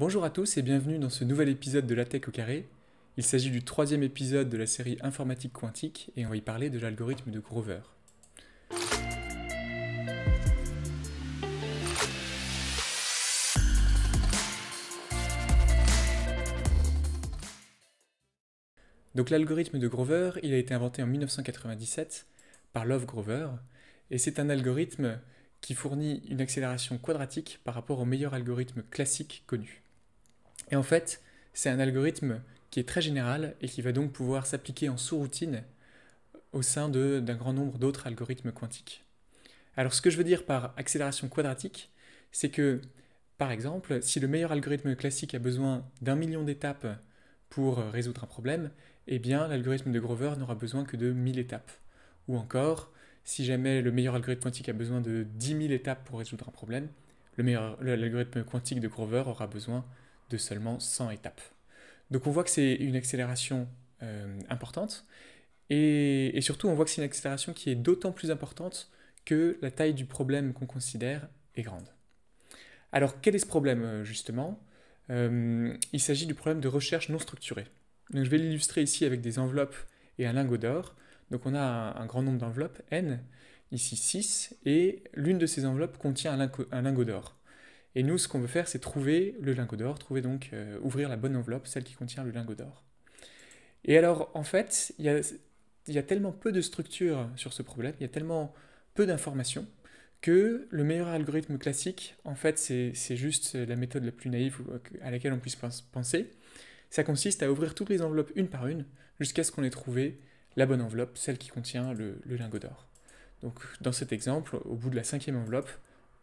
Bonjour à tous et bienvenue dans ce nouvel épisode de la Tech au carré. Il s'agit du troisième épisode de la série Informatique quantique et on va y parler de l'algorithme de Grover. Donc l'algorithme de Grover, il a été inventé en 1997 par Love Grover et c'est un algorithme qui fournit une accélération quadratique par rapport au meilleur algorithme classique connu. Et en fait, c'est un algorithme qui est très général et qui va donc pouvoir s'appliquer en sous-routine au sein d'un grand nombre d'autres algorithmes quantiques. Alors ce que je veux dire par accélération quadratique, c'est que, par exemple, si le meilleur algorithme classique a besoin d'un million d'étapes pour résoudre un problème, eh bien l'algorithme de Grover n'aura besoin que de 1000 étapes. Ou encore, si jamais le meilleur algorithme quantique a besoin de 10 000 étapes pour résoudre un problème, l'algorithme quantique de Grover aura besoin de seulement 100 étapes. Donc on voit que c'est une accélération euh, importante et, surtout on voit que c'est une accélération qui est d'autant plus importante que la taille du problème qu'on considère est grande. Alors quel est ce problème euh, justement euh, Il s'agit du problème de recherche non structurée. je vais l'illustrer ici avec des enveloppes et un lingot d'or. Donc on a un, grand nombre d'enveloppes, n, ici 6, et l'une de ces enveloppes contient un lingot d'or. Et nous, ce qu'on veut faire, c'est trouver le lingot d'or, trouver donc, euh, ouvrir la bonne enveloppe, celle qui contient le lingot d'or. Et alors, en fait, il y a, tellement peu de structure sur ce problème, il y a tellement peu d'informations, que le meilleur algorithme classique, en fait, c'est juste la méthode la plus naïve euh, à laquelle on puisse penser. Ça consiste à ouvrir toutes les enveloppes une par une, jusqu'à ce qu'on ait trouvé la bonne enveloppe, celle qui contient le, le lingot d'or. Donc, dans cet exemple, au bout de la cinquième enveloppe,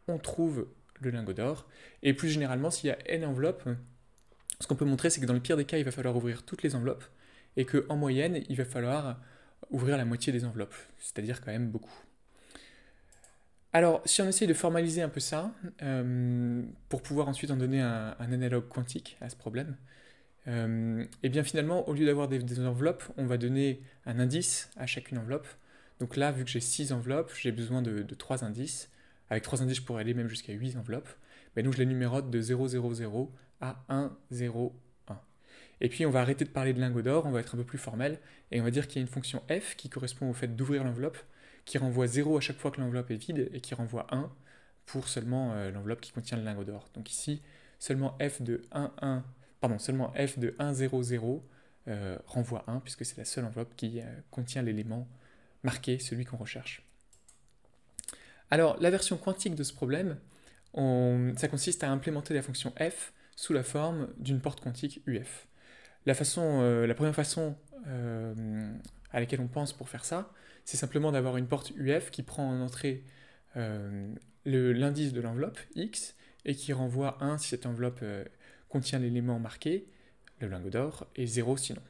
on trouve le lingot d'or. Et plus généralement, s'il y a N enveloppes, ce qu'on peut montrer, c'est que dans le pire des cas, il va falloir ouvrir toutes les enveloppes, et qu'en moyenne, il va falloir ouvrir la moitié des enveloppes, c'est-à-dire quand même beaucoup. Alors, si on essaye de formaliser un peu ça, euh, pour pouvoir ensuite en donner un, analogue quantique à ce problème, et euh, eh bien finalement, au lieu d'avoir des, enveloppes, on va donner un indice à chacune enveloppe. Donc là, vu que j'ai 6 enveloppes, j'ai besoin de, de 3 indices. Avec trois indices, je pourrais aller même jusqu'à 8 enveloppes. Mais nous, je les numérote de 000 à 101. Et puis on va arrêter de parler de lingots d'or, on va être un peu plus formel, et on va dire qu'il y a une fonction f qui correspond au fait d'ouvrir l'enveloppe, qui renvoie 0 à chaque fois que l'enveloppe est vide, et qui renvoie 1 pour seulement euh, l'enveloppe qui contient le lingot d'or. Donc ici, seulement f de 1, pardon, seulement f de 0, euh, renvoie 1, puisque c'est la seule enveloppe qui euh, contient l'élément marqué, celui qu'on recherche. Alors, la version quantique de ce problème, ça consiste à implémenter la fonction f sous la forme d'une porte quantique UF. Euh, la, première façon euh, à laquelle on pense pour faire ça, c'est simplement d'avoir une porte UF qui prend en entrée euh, l'indice de l'enveloppe X et qui renvoie 1 si cette enveloppe contient l'élément marqué, le lingot d'or, et 0 sinon.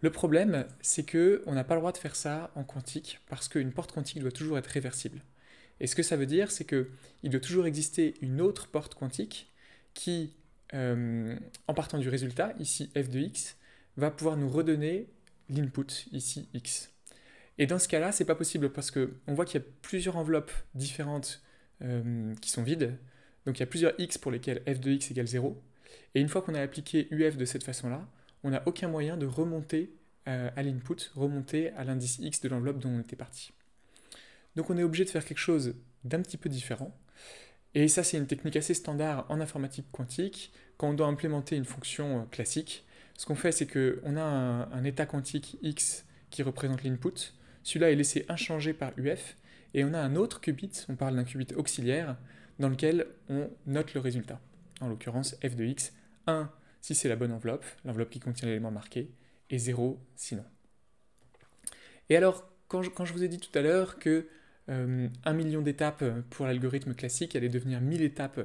Le problème, c'est qu'on n'a pas le droit de faire ça en quantique parce qu'une porte quantique doit toujours être réversible. Et ce que ça veut dire, c'est qu'il doit toujours exister une autre porte quantique qui, euh, en partant du résultat, ici f de x, va pouvoir nous redonner l'input, ici x. Et dans ce cas-là, c'est pas possible parce qu'on voit qu'il y a plusieurs enveloppes différentes euh, qui sont vides. Donc il y a plusieurs x pour lesquels f de x égale 0. Et une fois qu'on a appliqué UF de cette façon-là, on n'a aucun moyen de remonter euh, à l'input, remonter à l'indice x de l'enveloppe dont on était parti. Donc on est obligé de faire quelque chose d'un petit peu différent. Et ça, c'est une technique assez standard en informatique quantique. Quand on doit implémenter une fonction euh, classique, ce qu'on fait, c'est qu'on a un, état quantique X qui représente l'input. Celui-là est laissé inchangé par UF. Et on a un autre qubit, on parle d'un qubit auxiliaire, dans lequel on note le résultat. En l'occurrence, f de x, 1 si c'est la bonne enveloppe, l'enveloppe qui contient l'élément marqué, et 0 sinon. Et alors, quand je vous ai dit tout à l'heure que euh, un 1 million d'étapes pour l'algorithme classique allait devenir 1000 étapes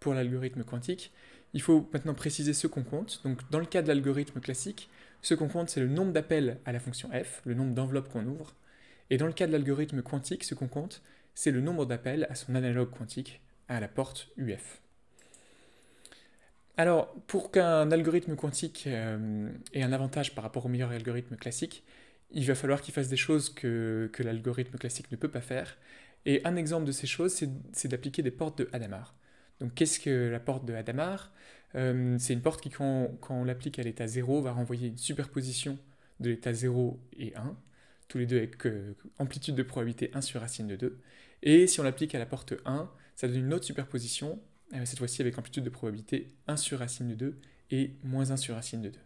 pour l'algorithme quantique. Il faut maintenant préciser ce qu'on compte. Donc dans le cas de l'algorithme classique, ce qu'on compte c'est le nombre d'appels à la fonction f, le nombre d'enveloppes qu'on ouvre. Et dans le cas de l'algorithme quantique, ce qu'on compte c'est le nombre d'appels à son analogue quantique, à la porte UF. Alors pour qu'un algorithme quantique euh, ait un avantage par rapport au meilleur algorithme classique, il va falloir qu'il fasse des choses que, l'algorithme classique ne peut pas faire. Et un exemple de ces choses, c'est d'appliquer des portes de Hadamard. Donc qu'est-ce que la porte de Hadamard euh, C'est une porte qui, quand, on l'applique à l'état 0, va renvoyer une superposition de l'état 0 et 1, tous les deux avec euh, amplitude de probabilité 1 sur racine de 2. Et si on l'applique à la porte 1, ça donne une autre superposition, euh, cette fois-ci avec amplitude de probabilité 1 sur racine de 2 et moins 1 sur racine de 2.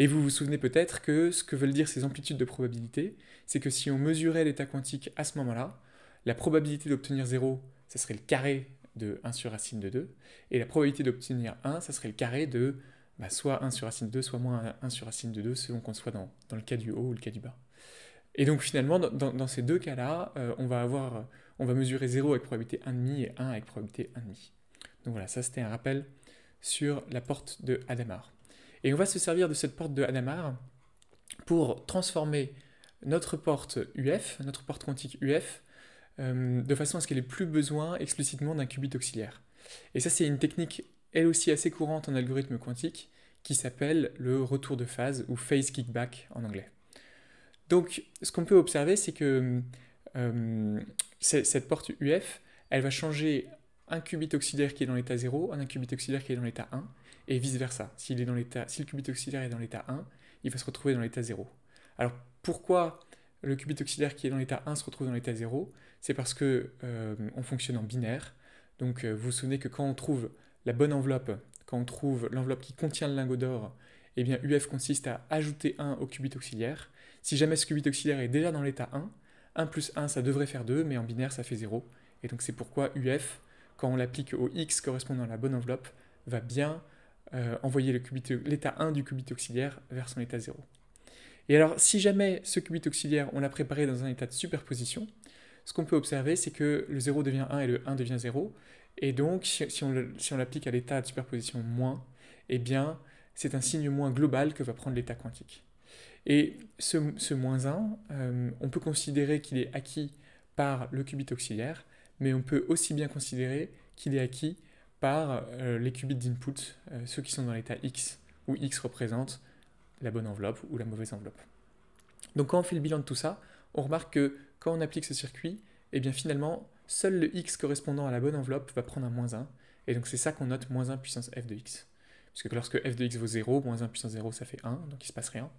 Et vous vous souvenez peut-être que ce que veulent dire ces amplitudes de probabilité, c'est que si on mesurait l'état quantique à ce moment-là, la probabilité d'obtenir 0, ça serait le carré de 1 sur racine de 2, et la probabilité d'obtenir 1, ça serait le carré de bah, soit 1 sur racine de 2, soit moins 1 sur racine de 2, selon qu'on soit dans, le cas du haut ou le cas du bas. Et donc finalement, dans, ces deux cas-là, euh, on, va on va mesurer 0 avec probabilité 1,5 et 1 avec probabilité 1,5. Donc voilà, ça c'était un rappel sur la porte de Hadamard. Et on va se servir de cette porte de Hadamard pour transformer notre porte UF, notre porte quantique UF, euh, de façon à ce qu'elle ait plus besoin explicitement d'un qubit auxiliaire. Et ça, c'est une technique, elle aussi assez courante en algorithme quantique, qui s'appelle le retour de phase ou phase kickback en anglais. Donc, ce qu'on peut observer, c'est que euh, cette porte UF, elle va changer un qubit auxiliaire qui est dans l'état 0 en un qubit auxiliaire qui est dans l'état 1 et vice-versa. Si le qubit auxiliaire est dans l'état 1, il va se retrouver dans l'état 0. Alors pourquoi le qubit auxiliaire qui est dans l'état 1 se retrouve dans l'état 0 C'est parce que euh, on fonctionne en binaire. Donc euh, vous vous souvenez que quand on trouve la bonne enveloppe, quand on trouve l'enveloppe qui contient le lingot d'or, eh bien UF consiste à ajouter 1 au qubit auxiliaire. Si jamais ce qubit auxiliaire est déjà dans l'état 1, 1 plus 1 ça devrait faire 2, mais en binaire ça fait 0. Et donc c'est pourquoi UF, quand on l'applique au X correspondant à la bonne enveloppe, va bien euh, envoyer l'état 1 du qubit auxiliaire vers son état 0. Et alors, si jamais ce qubit auxiliaire, on l'a préparé dans un état de superposition, ce qu'on peut observer, c'est que le 0 devient 1 et le 1 devient 0. Et donc, si on, l'applique à l'état de superposition moins, eh bien, c'est un signe moins global que va prendre l'état quantique. Et ce, moins 1, euh, on peut considérer qu'il est acquis par le qubit auxiliaire, mais on peut aussi bien considérer qu'il est acquis par euh, les qubits d'input, euh, ceux qui sont dans l'état X, où X représente la bonne enveloppe ou la mauvaise enveloppe. Donc quand on fait le bilan de tout ça, on remarque que quand on applique ce circuit, eh bien finalement, seul le X correspondant à la bonne enveloppe va prendre un moins 1, et donc c'est ça qu'on note moins 1 puissance f de X. Puisque lorsque f de X vaut 0, moins 1 puissance 0 ça fait 1, donc il se passe rien.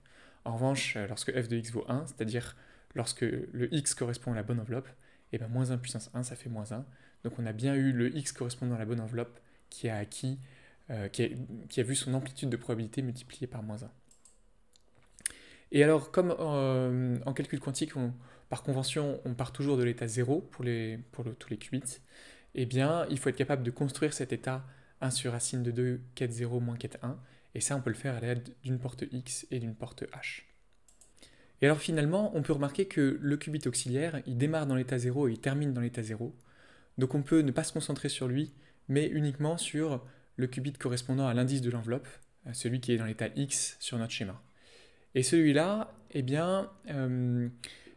En revanche, euh, lorsque f de X vaut 1, c'est-à-dire lorsque le X correspond à la bonne enveloppe, et eh bien moins 1 puissance 1 ça fait moins 1, donc on a bien eu le x correspondant à la bonne enveloppe qui a acquis, euh, qui, a, vu son amplitude de probabilité multipliée par moins 1. Et alors, comme euh, en calcul quantique, par convention, on part toujours de l'état 0 pour, tous les qubits, eh bien, il faut être capable de construire cet état 1 sur racine de 2, 4, 0, moins 4, 1. Et ça, on peut le faire à l'aide d'une porte X et d'une porte H. Et alors finalement, on peut remarquer que le qubit auxiliaire, il démarre dans l'état 0 et il termine dans l'état 0, donc on peut ne pas se concentrer sur lui, mais uniquement sur le qubit correspondant à l'indice de l'enveloppe, euh, celui qui est dans l'état X sur notre schéma. Et celui-là, eh bien, euh,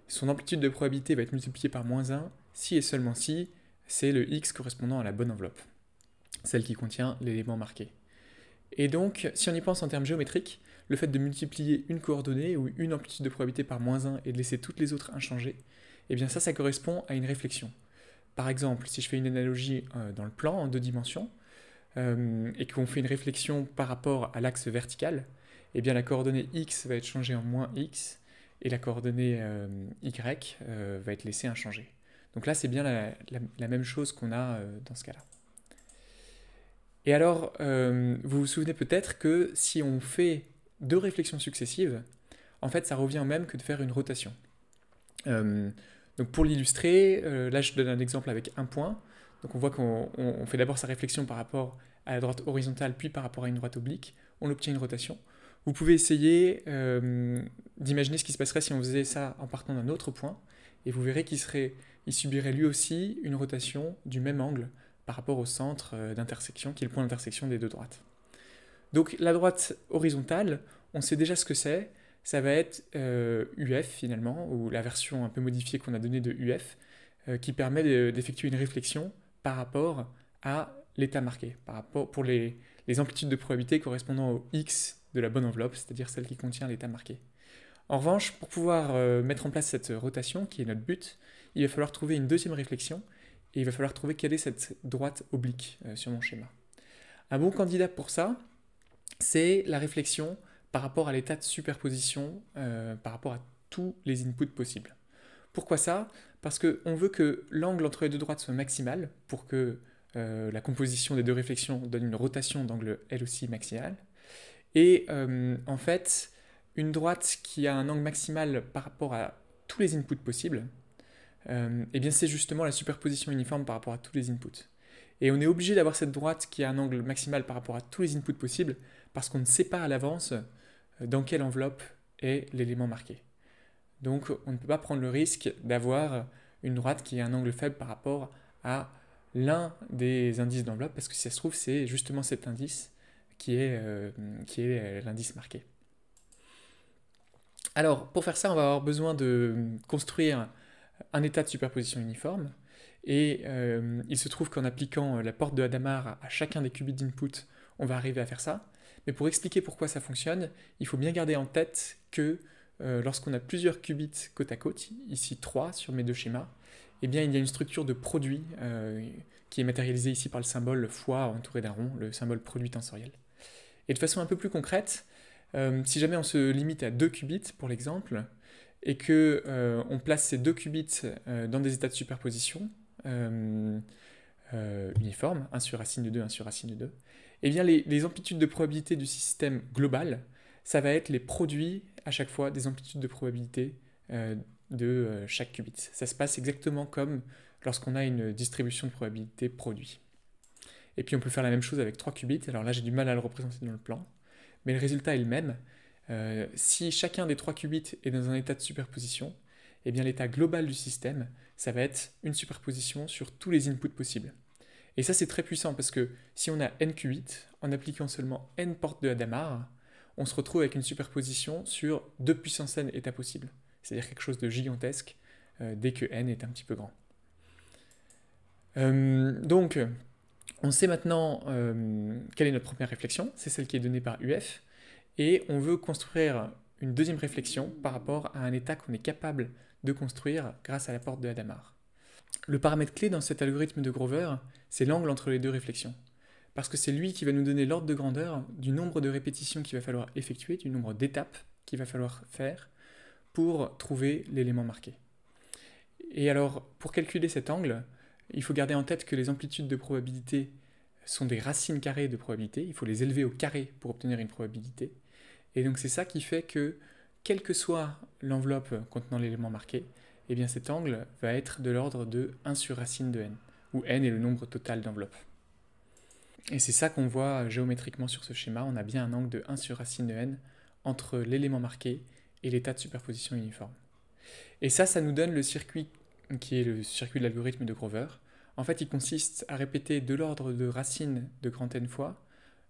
son amplitude de probabilité va être multipliée par moins 1 si et seulement si c'est le X correspondant à la bonne enveloppe, celle qui contient l'élément marqué. Et donc, si on y pense en termes géométriques, le fait de multiplier une coordonnée ou une amplitude de probabilité par moins 1 et de laisser toutes les autres inchangées, eh bien ça, ça correspond à une réflexion. Par exemple, si je fais une analogie euh, dans le plan en deux dimensions, euh, et qu'on fait une réflexion par rapport à l'axe vertical, eh bien la coordonnée x va être changée en moins x, et la coordonnée euh, y va être laissée inchangée. Donc là, c'est bien la, même chose qu'on a dans ce cas-là. Et alors, vous vous souvenez peut-être que si on fait deux réflexions successives, en fait, ça revient au même que de faire une rotation pour l'illustrer, euh, là je donne un exemple avec un point. Donc on voit qu'on fait d'abord sa réflexion par rapport à la droite horizontale, puis par rapport à une droite oblique. On obtient une rotation. Vous pouvez essayer euh, d'imaginer ce qui se passerait si on faisait ça en partant d'un autre point, et vous verrez qu'il serait, il subirait lui aussi une rotation du même angle par rapport au centre euh, d'intersection, qui est le point d'intersection des deux droites. Donc la droite horizontale, on sait déjà ce que c'est, ça va être UF euh, finalement, ou la version un peu modifiée qu'on a donnée de UF, euh, qui permet d'effectuer une réflexion par rapport à l'état marqué, par rapport pour les, amplitudes de probabilité correspondant au X de la bonne enveloppe, c'est-à-dire celle qui contient l'état marqué. En revanche, pour pouvoir euh, mettre en place cette rotation, qui est notre but, il va falloir trouver une deuxième réflexion, et il va falloir trouver quelle est cette droite oblique sur mon schéma. Un bon candidat pour ça, c'est la réflexion par rapport à l'état de superposition, euh, par rapport à tous les inputs possibles. Pourquoi ça Parce qu'on veut que l'angle entre les deux droites soit maximal pour que euh, la composition des deux réflexions donne une rotation d'angle L aussi maximale. Et euh, en fait, une droite qui a un angle maximal par rapport à tous les inputs possibles, eh bien c'est justement la superposition uniforme par rapport à tous les inputs. Et on est obligé d'avoir cette droite qui a un angle maximal par rapport à tous les inputs possibles parce qu'on ne sait pas à l'avance dans quelle enveloppe est l'élément marqué. Donc on ne peut pas prendre le risque d'avoir une droite qui a un angle faible par rapport à l'un des indices d'enveloppe, parce que si ça se trouve, c'est justement cet indice qui est, euh, est euh, l'indice marqué. Alors, pour faire ça, on va avoir besoin de construire un état de superposition uniforme. Et euh, il se trouve qu'en appliquant la porte de Hadamard à chacun des qubits d'input, on va arriver à faire ça. Mais pour expliquer pourquoi ça fonctionne, il faut bien garder en tête que euh, lorsqu'on a plusieurs qubits côte à côte, ici 3 sur mes deux schémas, eh bien il y a une structure de produit euh, qui est matérialisée ici par le symbole fois entouré d'un rond, le symbole produit tensoriel. Et de façon un peu plus concrète, euh, si jamais on se limite à 2 qubits pour l'exemple, et que on place ces deux qubits dans des états de superposition uniformes, 1 sur racine de 2, 1 sur racine de 2, eh bien les, amplitudes de probabilité du système global, ça va être les produits à chaque fois des amplitudes de probabilité euh, de euh, chaque qubit. Ça se passe exactement comme lorsqu'on a une distribution de probabilité produit. Et puis on peut faire la même chose avec trois qubits, alors là j'ai du mal à le représenter dans le plan, mais le résultat est le même. Euh, si chacun des trois qubits est dans un état de superposition, eh bien l'état global du système, ça va être une superposition sur tous les inputs possibles. Et ça, c'est très puissant parce que si on a nq 8 en appliquant seulement n portes de Hadamard, on se retrouve avec une superposition sur 2 puissance n états possibles, C'est-à-dire quelque chose de gigantesque euh, dès que n est un petit peu grand. Euh, donc, on sait maintenant euh, quelle est notre première réflexion, c'est celle qui est donnée par UF, et on veut construire une deuxième réflexion par rapport à un état qu'on est capable de construire grâce à la porte de Hadamard. Le paramètre clé dans cet algorithme de Grover, c'est l'angle entre les deux réflexions. Parce que c'est lui qui va nous donner l'ordre de grandeur du nombre de répétitions qu'il va falloir effectuer, du nombre d'étapes qu'il va falloir faire pour trouver l'élément marqué. Et alors, pour calculer cet angle, il faut garder en tête que les amplitudes de probabilité sont des racines carrées de probabilité, il faut les élever au carré pour obtenir une probabilité. Et donc c'est ça qui fait que, quelle que soit l'enveloppe contenant l'élément marqué, eh bien cet angle va être de l'ordre de 1 sur racine de n, où n est le nombre total d'enveloppes. Et c'est ça qu'on voit géométriquement sur ce schéma, on a bien un angle de 1 sur racine de n entre l'élément marqué et l'état de superposition uniforme. Et ça, ça nous donne le circuit qui est le circuit de l'algorithme de Grover. En fait, il consiste à répéter de l'ordre de racine de grand n fois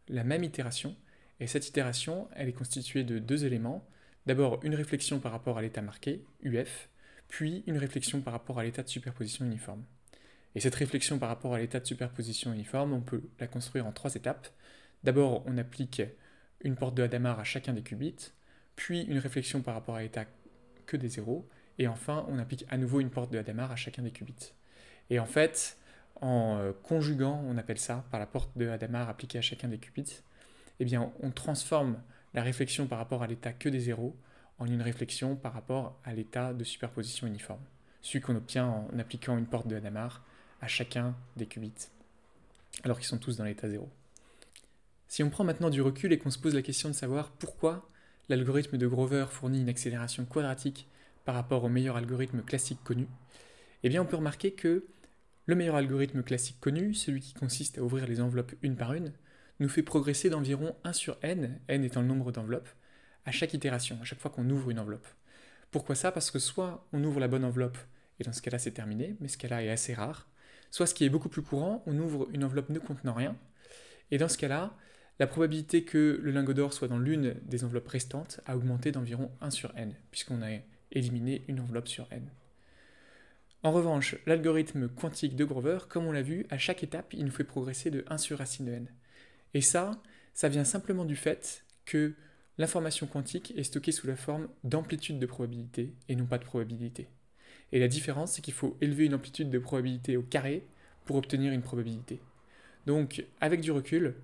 la même itération, et cette itération, elle est constituée de deux éléments. D'abord, une réflexion par rapport à l'état marqué, UF, puis une réflexion par rapport à l'état de superposition uniforme. Et cette réflexion par rapport à l'état de superposition uniforme, on peut la construire en trois étapes. D'abord, on applique une porte de Hadamard à chacun des qubits, puis une réflexion par rapport à l'état que des zéros, et enfin, on applique à nouveau une porte de Hadamard à chacun des qubits. Et en fait, en euh, conjuguant, on appelle ça, par la porte de Hadamard appliquée à chacun des qubits, eh bien, on transforme la réflexion par rapport à l'état que des zéros en une réflexion par rapport à l'état de superposition uniforme, celui qu'on obtient en appliquant une porte de Hadamard à chacun des qubits, alors qu'ils sont tous dans l'état zéro. Si on prend maintenant du recul et qu'on se pose la question de savoir pourquoi l'algorithme de Grover fournit une accélération quadratique par rapport au meilleur algorithme classique connu, eh bien on peut remarquer que le meilleur algorithme classique connu, celui qui consiste à ouvrir les enveloppes une par une, nous fait progresser d'environ 1 sur n, n étant le nombre d'enveloppes, à chaque itération, à chaque fois qu'on ouvre une enveloppe. Pourquoi ça Parce que soit on ouvre la bonne enveloppe, et dans ce cas-là c'est terminé, mais ce cas-là est assez rare, soit ce qui est beaucoup plus courant, on ouvre une enveloppe ne contenant rien, et dans ce cas-là, la probabilité que le lingot d'or soit dans l'une des enveloppes restantes a augmenté d'environ 1 sur n, puisqu'on a éliminé une enveloppe sur n. En revanche, l'algorithme quantique de Grover, comme on l'a vu, à chaque étape, il nous fait progresser de 1 sur racine de n. Et ça, ça vient simplement du fait que L'information quantique est stockée sous la forme d'amplitude de probabilité et non pas de probabilité. Et la différence, c'est qu'il faut élever une amplitude de probabilité au carré pour obtenir une probabilité. Donc, avec du recul,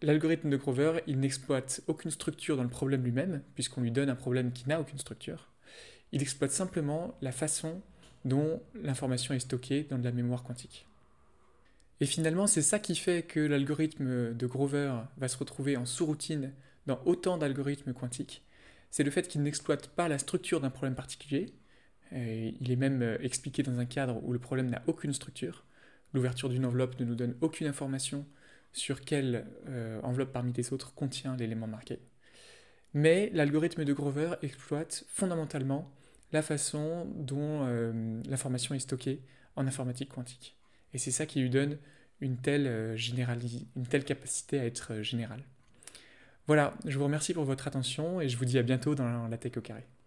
l'algorithme de Grover, il n'exploite aucune structure dans le problème lui-même, puisqu'on lui donne un problème qui n'a aucune structure. Il exploite simplement la façon dont l'information est stockée dans de la mémoire quantique. Et finalement, c'est ça qui fait que l'algorithme de Grover va se retrouver en sous-routine dans autant d'algorithmes quantiques, c'est le fait qu'ils n'exploitent pas la structure d'un problème particulier. Euh, il est même euh, expliqué dans un cadre où le problème n'a aucune structure. L'ouverture d'une enveloppe ne nous donne aucune information sur quelle euh, enveloppe parmi les autres contient l'élément marqué. Mais l'algorithme de Grover exploite fondamentalement la façon dont l'information est stockée en informatique quantique. Et c'est ça qui lui donne une telle, une telle capacité à être générale. Voilà, je vous remercie pour votre attention et je vous dis à bientôt dans la Tech au carré.